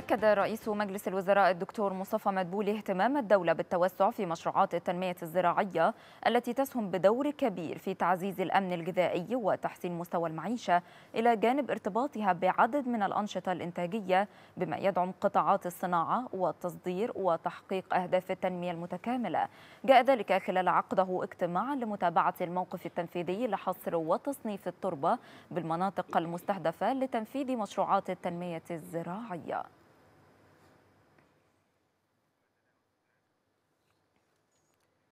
أكد رئيس مجلس الوزراء الدكتور مصطفى مدبولي اهتمام الدولة بالتوسع في مشروعات التنمية الزراعية التي تسهم بدور كبير في تعزيز الأمن الغذائي وتحسين مستوى المعيشة إلى جانب ارتباطها بعدد من الأنشطة الإنتاجية بما يدعم قطاعات الصناعة والتصدير وتحقيق أهداف التنمية المتكاملة جاء ذلك خلال عقده اجتماعا لمتابعة الموقف التنفيذي لحصر وتصنيف التربة بالمناطق المستهدفة لتنفيذ مشروعات التنمية الزراعية